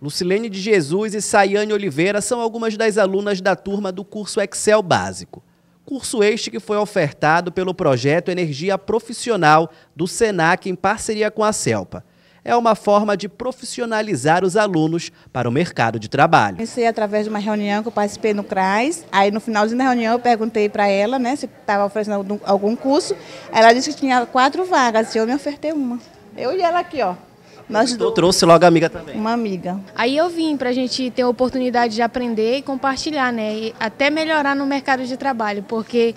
Lucilene de Jesus e Saiane Oliveira são algumas das alunas da turma do curso Excel Básico. Curso este que foi ofertado pelo projeto Energia Profissional do SENAC em parceria com a CELPA. É uma forma de profissionalizar os alunos para o mercado de trabalho. Comecei através de uma reunião que eu participei no CRAS. Aí no finalzinho da reunião eu perguntei para ela né, se estava oferecendo algum curso. Ela disse que tinha quatro vagas e eu me ofertei uma. Eu e ela aqui, ó. Nós então, trouxe logo a amiga também. Uma amiga. Aí eu vim para a gente ter a oportunidade de aprender e compartilhar, né? E até melhorar no mercado de trabalho, porque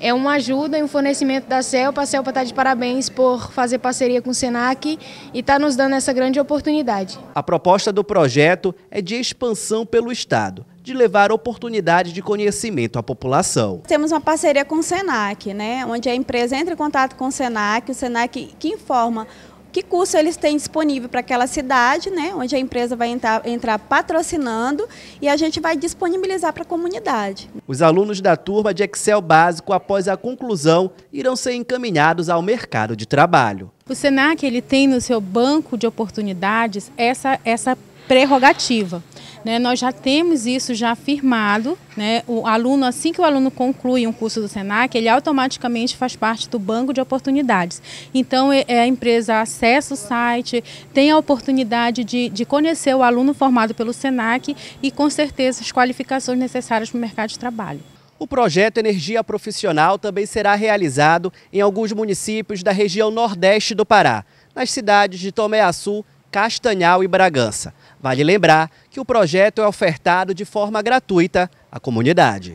é uma ajuda e um fornecimento da CELPA. A CELPA está de parabéns por fazer parceria com o SENAC e está nos dando essa grande oportunidade. A proposta do projeto é de expansão pelo Estado, de levar oportunidades de conhecimento à população. Temos uma parceria com o SENAC, né, onde a empresa entra em contato com o SENAC, o SENAC que informa que curso eles têm disponível para aquela cidade, né, onde a empresa vai entrar, entrar patrocinando e a gente vai disponibilizar para a comunidade. Os alunos da turma de Excel básico, após a conclusão, irão ser encaminhados ao mercado de trabalho. O Senac ele tem no seu banco de oportunidades essa, essa prerrogativa. Né, nós já temos isso já afirmado. Né, o aluno, assim que o aluno conclui um curso do SENAC, ele automaticamente faz parte do banco de oportunidades. Então, é, é a empresa acessa o site, tem a oportunidade de, de conhecer o aluno formado pelo SENAC e, com certeza, as qualificações necessárias para o mercado de trabalho. O projeto Energia Profissional também será realizado em alguns municípios da região nordeste do Pará, nas cidades de Tomé Açu, Castanhal e Bragança. Vale lembrar que o projeto é ofertado de forma gratuita à comunidade.